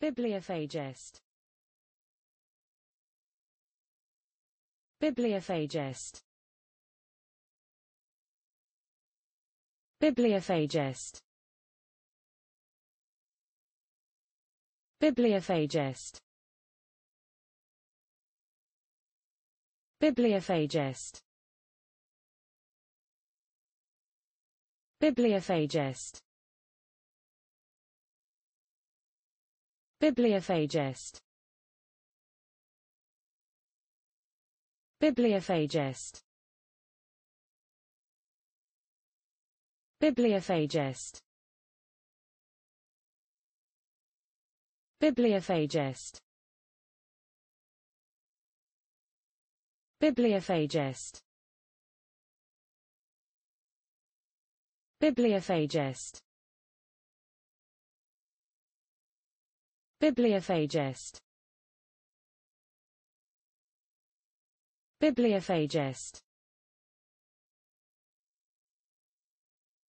Bibliophagist Bibliophagist Bibliophagist Bibliophagist Bibliophagist Bibliophagist Bibliophagist Bibliophagist Bibliophagist Bibliophagist Bibliophagist Bibliophagist Bibliophagist Bibliophagist